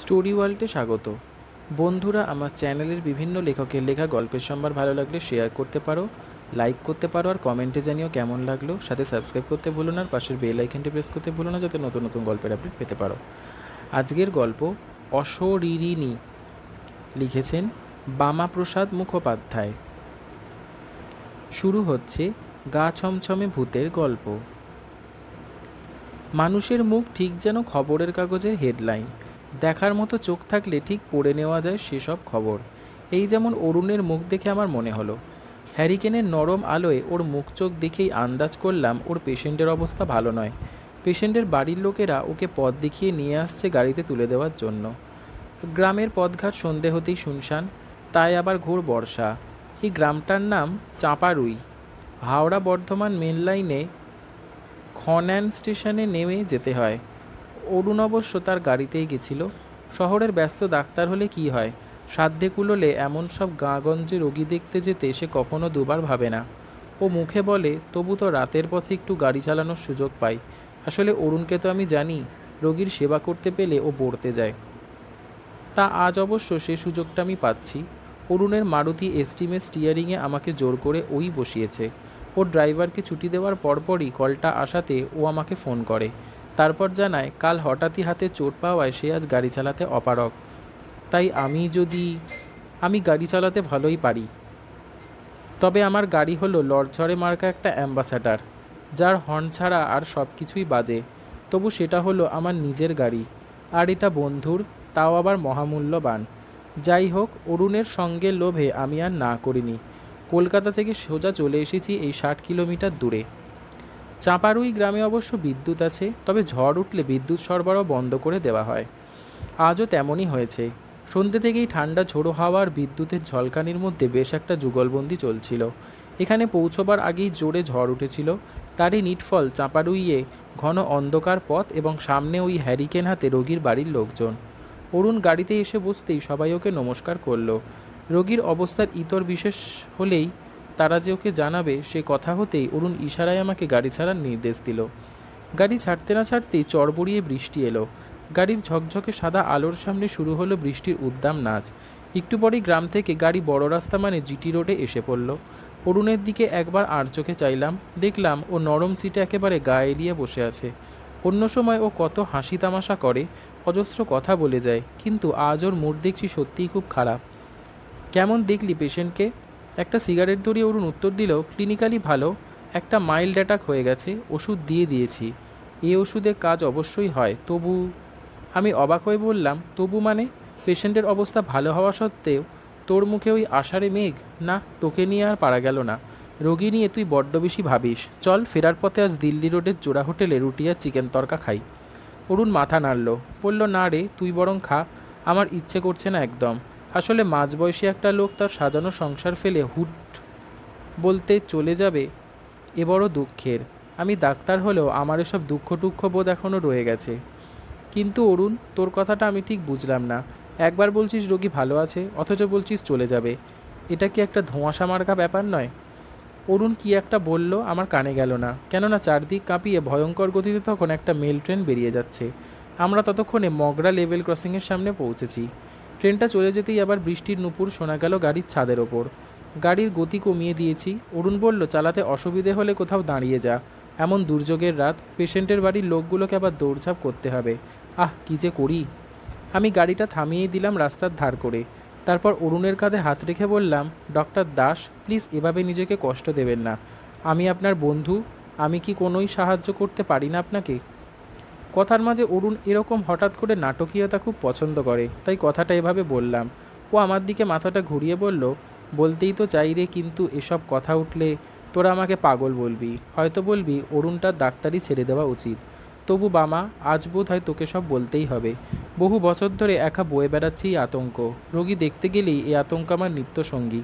Story ওয়ার্ল্ডে স্বাগত বন্ধুরা আমার চ্যানেলের বিভিন্ন লেখকের লেখা গল্পের সম্ভার ভালো লাগলে শেয়ার করতে পারো লাইক করতে পারো আর কমেন্টে জানিও কেমন লাগলো সাথে সাবস্ক্রাইব করতে ভুলো না আর পাশের বেল আইকনটি প্রেস করতে ভুলো না যাতে নতুন নতুন গল্পের আপডেট পেতে পারো আজকের গল্প অশরিরিনী লিখেছেন বামাপ্রসাদ মুখোপাধ্যায় শুরু হচ্ছে গা ছমছমে ভূতের গল্প মানুষের মুখ ঠিক যেন খবরের কাগজের হেডলাইন দেখার মতো চোখ থাকলে ঠিক পড়ে নেওয়া যায় সেসব খবর এই যেমন অরুণের মুখ দেখে আমার মনে হলো হ্যারিকেনের নরম আলোয় ওর মুখ চোখ দেখেই আন্দাজ করলাম ওর পেশেন্টের অবস্থা ভালো নয় পেশেন্টের বাড়ির লোকেরা ওকে পথ দেখিয়ে নিয়ে আসছে গাড়িতে তুলে দেওয়ার জন্য গ্রামের পথঘাট সন্ধে হতেই শুনশান তাই আবার ঘোর বর্ষা এই গ্রামটার নাম চাঁপারুই হাওড়া বর্ধমান মেন লাইনে খনান স্টেশনে নেমে যেতে হয় অরুণ অবশ্য তার গাড়িতেই গেছিল শহরের ব্যস্ত ডাক্তার হলে কি হয় সাধ্যে কুলোলে এমন সব গাঁগঞ্জে রোগী দেখতে যেতে সে কখনো দুবার ভাবে না ও মুখে বলে তবু তো রাতের পথে একটু গাড়ি চালানোর সুযোগ পাই আসলে অরুণকে তো আমি জানি রোগীর সেবা করতে পেলে ও পড়তে যায় তা আজ অবশ্য সে সুযোগটা আমি পাচ্ছি অরুণের মারুতি এস্টিমের স্টিয়ারিংয়ে আমাকে জোর করে ওই বসিয়েছে ওর ড্রাইভারকে ছুটি দেওয়ার পরপরই কলটা আসাতে ও আমাকে ফোন করে তারপর জানায় কাল হঠাৎই হাতে চোট পাওয়ায় সে আজ গাড়ি চালাতে অপারক তাই আমি যদি আমি গাড়ি চালাতে ভালোই পারি তবে আমার গাড়ি হলো লড়ঝড়ে মার্কা একটা অ্যাম্বাসাডার যার হর্ন ছাড়া আর সব কিছুই বাজে তবু সেটা হলো আমার নিজের গাড়ি আর এটা বন্ধুর তাও আবার মহামূল্যবান যাই হোক অরুণের সঙ্গে লোভে আমি আর না করিনি কলকাতা থেকে সোজা চলে এসেছি এই ষাট কিলোমিটার দূরে চাঁপারুই গ্রামে অবশ্য বিদ্যুৎ আছে তবে ঝড় উঠলে বিদ্যুৎ সরবরাহ বন্ধ করে দেওয়া হয় আজও তেমনই হয়েছে সন্ধ্যে থেকেই ঠান্ডা ঝোড়ো হাওয়ার বিদ্যুতের ঝলকানির মধ্যে বেশ একটা যুগলবন্দি চলছিল এখানে পৌঁছবার আগেই জোরে ঝড় উঠেছিল তারই নিটফল চাঁপারুইয়ে ঘন অন্ধকার পথ এবং সামনে ওই হ্যারিকেন হাতে রোগীর বাড়ির লোকজন অরুণ গাড়িতে এসে বসতেই সবাই ওকে নমস্কার করল রোগীর অবস্থার ইতর বিশেষ হলেই তারা যে ওকে জানাবে সে কথা হতেই অরুণ ইশারায় আমাকে গাড়ি ছাড়ার নির্দেশ দিল গাড়ি ছাড়তে না ছাড়তেই চড়বড়িয়ে বৃষ্টি এলো গাড়ির ঝকঝকে সাদা আলোর সামনে শুরু হলো বৃষ্টির উদ্দাম নাচ একটু পরেই গ্রাম থেকে গাড়ি বড় রাস্তা মানে জিটি রোডে এসে পড়ল অরুণের দিকে একবার আর চোখে চাইলাম দেখলাম ও নরম সিটে একেবারে গা এলিয়ে বসে আছে অন্য সময় ও কত হাসি তামাশা করে অজস্র কথা বলে যায় কিন্তু আজ ওর মুড দেখছি সত্যিই খুব খারাপ কেমন দেখলি পেশেন্টকে একটা সিগারেট ধরিয়ে অরুণ উত্তর দিল ক্লিনিক্যালি ভালো একটা মাইল্ড অ্যাটাক হয়ে গেছে ওষুধ দিয়ে দিয়েছি এ ওষুধে কাজ অবশ্যই হয় তবু আমি অবাক হয়ে বললাম তবু মানে পেশেন্টের অবস্থা ভালো হওয়া সত্ত্বেও তোর মুখে ওই আষাঢ়ে মেঘ না তোকে নিয়ে আর পারা গেল না রোগী নিয়ে তুই বড্ড বেশি ভাবিস চল ফেরার পথে আজ দিল্লি রোডের জোড়া হোটেলে রুটি আর চিকেন তরকা খাই অরুণ মাথা নাড়ল বলল না রে তুই বরং খা আমার ইচ্ছে করছে না একদম আসলে মাঝবয়সী একটা লোক তার সাজানো সংসার ফেলে হুট বলতে চলে যাবে এ বড় দুঃখের আমি ডাক্তার হলেও আমার এসব দুঃখ টুক্ষ বোধ এখনও রয়ে গেছে কিন্তু অরুণ তোর কথাটা আমি ঠিক বুঝলাম না একবার বলছিস রোগী ভালো আছে অথচ বলছিস চলে যাবে এটা কি একটা ধোঁয়াশা মার্কা ব্যাপার নয় অরুণ কি একটা বলল আমার কানে গেল না কেননা চারদিক কাঁপিয়ে ভয়ঙ্কর গতিতে তখন একটা মেল ট্রেন বেরিয়ে যাচ্ছে আমরা ততক্ষণে মগরা লেভেল ক্রসিংয়ের সামনে পৌঁছেছি ট্রেনটা চলে যেতেই আবার বৃষ্টির নুপুর শোনা গেল গাড়ির ছাদের ওপর গাড়ির গতি কমিয়ে দিয়েছি অরুণ বলল চালাতে অসুবিধে হলে কোথাও দাঁড়িয়ে যা এমন দুর্যোগের রাত পেশেন্টের বাড়ির লোকগুলোকে আবার দৌড়ঝাঁপ করতে হবে আহ কী যে করি আমি গাড়িটা থামিয়ে দিলাম রাস্তার ধার করে তারপর অরুণের কাঁধে হাত রেখে বললাম ডক্টর দাস প্লিজ এভাবে নিজেকে কষ্ট দেবেন না আমি আপনার বন্ধু আমি কি কোনোই সাহায্য করতে পারি না আপনাকে কথার মাঝে অরুণ এরকম হঠাৎ করে নাটকীয়তা খুব পছন্দ করে তাই কথাটা এভাবে বললাম ও আমার দিকে মাথাটা ঘুরিয়ে বলল বলতেই তো চাই রে কিন্তু এসব কথা উঠলে তোরা আমাকে পাগল বলবি হয়তো বলবি অরুণটার ডাক্তারি ছেড়ে দেওয়া উচিত তবু বামা আজ বোধ হয় তোকে সব বলতেই হবে বহু বছর ধরে একা বয়ে বেড়াচ্ছি এই আতঙ্ক রোগী দেখতে গেলেই এই আতঙ্ক আমার নিত্য সঙ্গী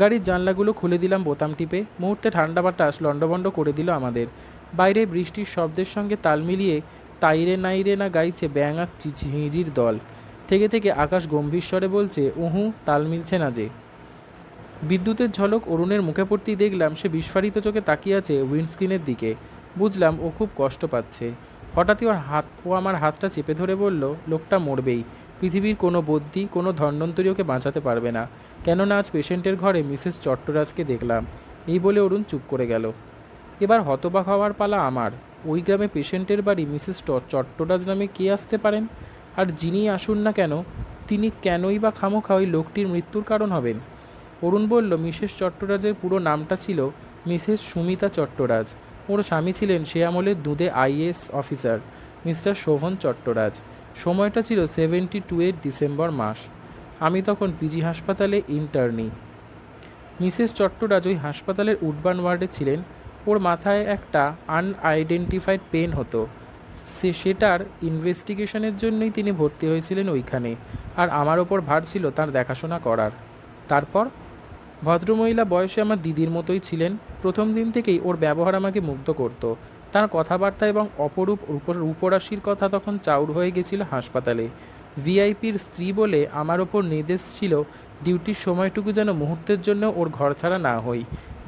গাড়ির জানলাগুলো খুলে দিলাম বোতাম টিপে মুহূর্তে ঠান্ডা বাতাস লণ্ডভণ্ড করে দিল আমাদের বাইরে বৃষ্টির শব্দের সঙ্গে তাল মিলিয়ে তাইরে নাইরে না গাইছে ব্যাঙাক আর দল থেকে থেকে আকাশ গম্ভীর স্বরে বলছে উহু তাল মিলছে না যে বিদ্যুতের ঝলক অরুণের মুখে পড়তেই দেখলাম সে বিস্ফারিত চোখে তাকিয়াছে উইন্ডস্ক্রিনের দিকে বুঝলাম ও খুব কষ্ট পাচ্ছে হঠাৎই ওর হাত ও আমার হাতটা চেপে ধরে বলল লোকটা মরবেই পৃথিবীর কোনো বদ্যি কোনো ধন্যন্তরীয়কে বাঁচাতে পারবে না কেননা আজ পেশেন্টের ঘরে মিসেস চট্টরাজকে দেখলাম এই বলে অরুণ চুপ করে গেল এবার হতবাক হওয়ার পালা আমার ওই গ্রামে পেশেন্টের বাড়ি মিসেস চট্টরাজ নামে কে আসতে পারেন আর যিনি আসুন না কেন তিনি কেনই বা খামোখা ওই লোকটির মৃত্যুর কারণ হবেন অরুণ বলল মিসেস চট্টরাজের পুরো নামটা ছিল মিসেস সুমিতা চট্টরাজ ওর স্বামী ছিলেন সে আমলে দুধে IAS officer mister Shobhan Chattaraj সময়টা ছিল সেভেন্টি টু এর ডিসেম্বর মাস আমি তখন পিজি হাসপাতালে ইন্টার্নি মিসেস চট্টরাজ ওই হাসপাতালের উডবান ওয়ার্ডে ছিলেন ওর মাথায় একটা আনআইডেন্টিফাইড পেন হতো সে সেটার ইনভেস্টিগেশনের জন্যই তিনি ভর্তি হয়েছিলেন ওইখানে আর আমার ওপর ভার ছিল তার দেখাশোনা করার তারপর ভদ্রমহিলা বয়সে আমার দিদির মতোই ছিলেন প্রথম দিন থেকেই ওর ব্যবহার আমাকে মুগ্ধ করত তার কথাবার্তা এবং অপরূপ রূপরাশির কথা তখন চাউর হয়ে গেছিল হাসপাতালে ভিআইপির স্ত্রী বলে আমার ওপর নির্দেশ ছিল ডিউটির সময়টুকু যেন মুহূর্তের জন্য ওর ঘর ছাড়া না হই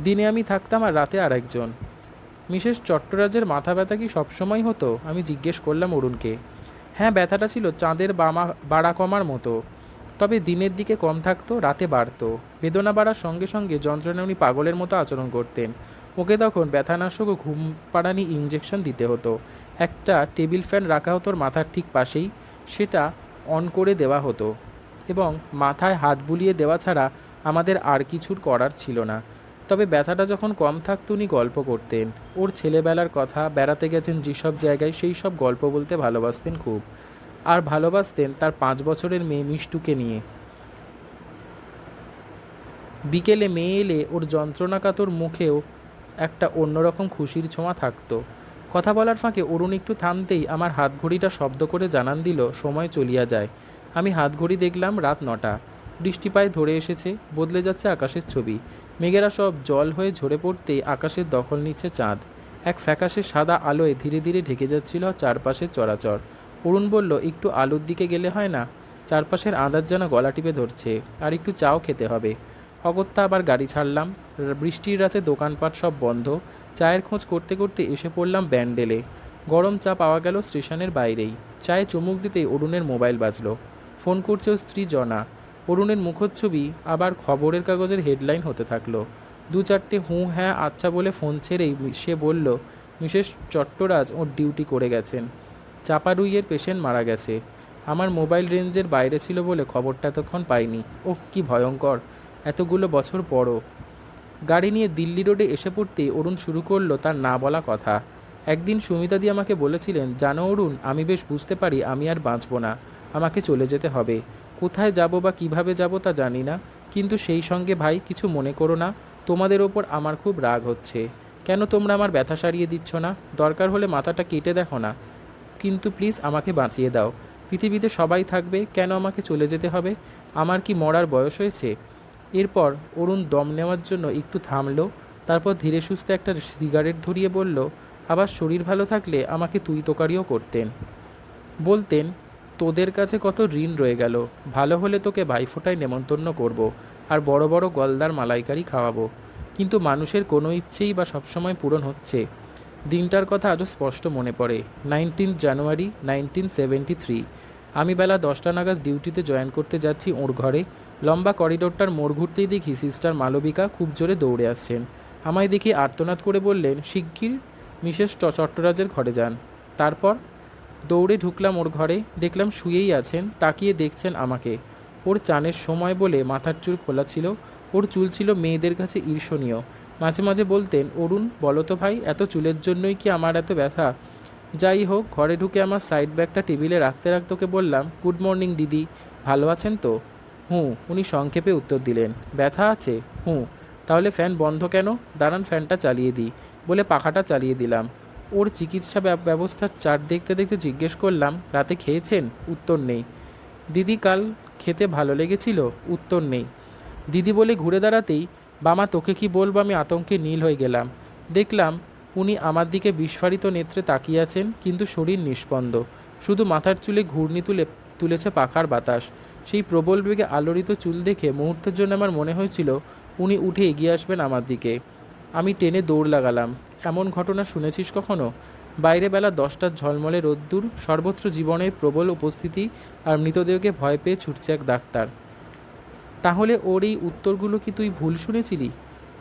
দিনে আমি থাকতাম আর রাতে আর একজন মিসেস চট্টরাজের মাথা ব্যথা কি সবসময় হতো আমি জিজ্ঞেস করলাম অরুণকে হ্যাঁ ব্যথাটা ছিল চাঁদের বামা বাড়া কমার মতো তবে দিনের দিকে কম থাকতো রাতে বাড়ত বেদনা বাড়ার সঙ্গে সঙ্গে যন্ত্রণা উনি পাগলের মতো আচরণ করতেন ওকে তখন ব্যথানাশক ও ঘুম পাড়ানি ইঞ্জেকশন দিতে হতো একটা টেবিল ফ্যান রাখা হতো মাথার ঠিক পাশেই সেটা অন করে দেওয়া হতো এবং মাথায় হাত বুলিয়ে দেওয়া ছাড়া আমাদের আর কিছুর করার ছিল না তবে ব্যথাটা যখন কম থাকত উনি গল্প করতেন ওর ছেলেবেলার কথা বেড়াতে গেছেন যেসব জায়গায় সেই সব গল্প বলতে ভালোবাসতেন খুব আর ভালোবাসতেন তার পাঁচ বছরের মেয়ে মিষ্টুকে নিয়ে বিকেলে মেয়ে এলে ওর যন্ত্রণাকাতর মুখেও একটা অন্যরকম খুশির ছোঁয়া থাকতো কথা বলার ফাঁকে অরুণ একটু থামতেই আমার হাত ঘড়িটা শব্দ করে জানান দিল সময় চলিয়া যায় আমি হাত ঘড়ি দেখলাম রাত নটা বৃষ্টি পায়ে ধরে এসেছে বদলে যাচ্ছে আকাশের ছবি মেঘেরা সব জল হয়ে ঝরে পড়তেই আকাশের দখল নিচ্ছে চাঁদ এক ফ্যাকাশে সাদা আলোয় ধীরে ধীরে ঢেকে যাচ্ছিল চারপাশের চরাচর অরুণ বলল একটু আলোর দিকে গেলে হয় না চারপাশের আঁধার যেন গলা টিপে ধরছে আর একটু চাও খেতে হবে অগত্যা আবার গাড়ি ছাড়লাম বৃষ্টির রাতে দোকানপাট সব বন্ধ চায়ের খোঁজ করতে করতে এসে পড়লাম ব্যান্ডেলে গরম চা পাওয়া গেল স্টেশনের বাইরেই চায়ে চুমুক দিতেই অরুণের মোবাইল বাজলো ফোন করছে স্ত্রী জনা অরুণের মুখচ্ছবি আবার খবরের কাগজের হেডলাইন হতে থাকলো দু চারটে হুঁ হ্যাঁ আচ্ছা বলে ফোন ছেড়েই সে বলল মিসেস চট্টরাজ ওর ডিউটি করে গেছেন চাপারুইয়ের পেশেন্ট মারা গেছে আমার মোবাইল রেঞ্জের বাইরে ছিল বলে খবরটা তখন পাইনি ওহ কি ভয়ঙ্কর এতগুলো বছর পরও গাড়ি নিয়ে দিল্লি রোডে এসে পড়তেই অরুণ শুরু করলো তার না বলা কথা একদিন সুমিতাদি আমাকে বলেছিলেন জানো অরুণ আমি বেশ বুঝতে পারি আমি আর বাঁচব না আমাকে চলে যেতে হবে কোথায় যাব বা কিভাবে যাব তা জানি না কিন্তু সেই সঙ্গে ভাই কিছু মনে করো না তোমাদের ওপর আমার খুব রাগ হচ্ছে কেন তোমরা আমার ব্যথা সারিয়ে দিচ্ছ না দরকার হলে মাথাটা কেটে দেখো না কিন্তু প্লিজ আমাকে বাঁচিয়ে দাও পৃথিবীতে সবাই থাকবে কেন আমাকে চলে যেতে হবে আমার কি মরার বয়স হয়েছে এরপর অরুণ দম নেওয়ার জন্য একটু থামলো তারপর ধীরে সুস্থে একটা সিগারেট ধরিয়ে বলল আবার শরীর ভালো থাকলে আমাকে তুই তোকারিও করতেন বলতেন তোদের কাছে কত ঋণ রয়ে গেল ভালো হলে তোকে ভাইফোঁটায় নেমন্তন্ন করব। আর বড় বড় গলদার মালাইকারি খাওয়াবো কিন্তু মানুষের কোনো ইচ্ছেই বা সবসময় পূরণ হচ্ছে দিনটার কথা আজও স্পষ্ট মনে পড়ে nineteen January nineteen seventy three আমি বেলা দশটা নাগাদ ডিউটিতে জয়েন করতে যাচ্ছি ওর ঘরে লম্বা করিডোরটার মোড় ঘুরতেই দেখি সিস্টার মালবিকা খুব জোরে দৌড়ে আসছেন আমায় দেখি আর্তনাদ করে বললেন শিগগির মিসেস চট্টরাজের ঘরে যান তারপর দৌড়ে ঢুকলাম ওর ঘরে দেখলাম শুয়েই আছেন তাকিয়ে দেখছেন আমাকে ওর চানের সময় বলে মাথার চুল খোলা ছিল ওর চুল ছিল মেয়েদের কাছে ঈর্ষণীয় মাঝে মাঝে বলতেন অরুণ বলো তো ভাই এত চুলের জন্যই কি আমার এত ব্যথা যাই হোক ঘরে ঢুকে আমার সাইড ব্যাগটা টেবিলে রাখতে রাখতে বললাম গুড মর্নিং দিদি ভালো আছেন তো হুঁ উনি সংক্ষেপে উত্তর দিলেন ব্যথা আছে হুঁ তাহলে ফ্যান বন্ধ কেন দাঁড়ান ফ্যানটা চালিয়ে দিই বলে পাখাটা চালিয়ে দিলাম ওর চিকিৎসা ব্যবস্থার চার দেখতে দেখতে জিজ্ঞেস করলাম রাতে খেয়েছেন উত্তর নেই দিদি কাল খেতে ভালো লেগেছিল উত্তর নেই দিদি বলে ঘুরে দাঁড়াতেই বামা তোকে কি বলবো আমি আতঙ্কে নীল হয়ে গেলাম দেখলাম উনি আমার দিকে বিস্ফারিত নেত্রে তাকিয়ে আছেন কিন্তু শরীর নিষ্পন্দ শুধু মাথার চুলে ঘূর্ণি তুলে তুলেছে পাখার বাতাস সেই প্রবল বেগে আলোড়িত চুল দেখে মুহূর্তের জন্য আমার মনে হয়েছিল উনি উঠে এগিয়ে আসবেন আমার দিকে আমি টেনে দৌড় লাগালাম এমন ঘটনা শুনেছিস কখনো বাইরে বেলা দশটার ঝলমলে রোদ্দুর সর্বত্র জীবনের প্রবল উপস্থিতি আর মৃতদেহকে ভয় পেয়ে ছুটছে এক ডাক্তার তাহলে ওর এই উত্তরগুলো কি তুই ভুল শুনেছিলি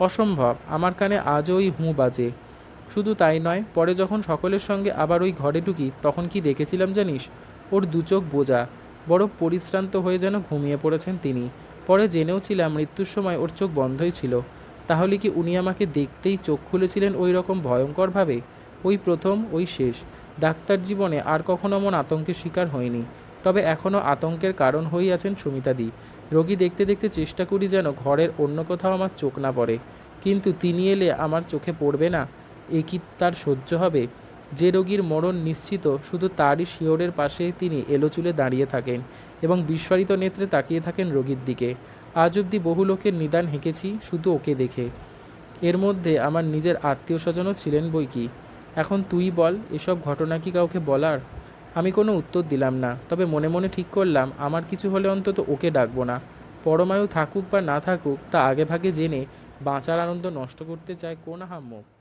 অসম্ভব আমার কানে আজও ওই হুঁ বাজে শুধু তাই নয় পরে যখন সকলের সঙ্গে আবার ওই ঘরে ঢুকি তখন কি দেখেছিলাম জানিস ওর দুচোখ বোঝা বড় পরিশ্রান্ত হয়ে যেন ঘুমিয়ে পড়েছেন তিনি পরে জেনেও ছিলাম মৃত্যুর সময় ওর চোখ বন্ধই ছিল তাহলে কি উনি আমাকে দেখতেই চোখ খুলেছিলেন ওই রকম ভয়ঙ্করভাবে ওই প্রথম ওই শেষ ডাক্তার জীবনে আর কখনো মন আতঙ্কের শিকার হয়নি তবে এখনও আতঙ্কের কারণ হয়ে আছেন সুমিতাদি রোগী দেখতে দেখতে চেষ্টা করি যেন ঘরের অন্য কোথাও আমার চোখ না পড়ে কিন্তু তিনি এলে আমার চোখে পড়বে না এ কি তার সহ্য হবে যে রোগীর মরণ নিশ্চিত শুধু তারই শিওরের পাশে তিনি এলোচুলে দাঁড়িয়ে থাকেন এবং বিস্ফারিত নেত্রে তাকিয়ে থাকেন রোগীর দিকে আজ অবধি বহু লোকের নিদান হেঁকেছি শুধু ওকে দেখে এর মধ্যে আমার নিজের আত্মীয় স্বজনও ছিলেন বই কি এখন তুই বল এসব ঘটনা কি কাউকে বলার আমি কোনো উত্তর দিলাম না তবে মনে মনে ঠিক করলাম আমার কিছু হলে অন্তত ওকে ডাকবো না পরমায়ু থাকুক বা না থাকুক তা আগেভাগে জেনে বাঁচার আনন্দ নষ্ট করতে চায় কোন আহাম্মক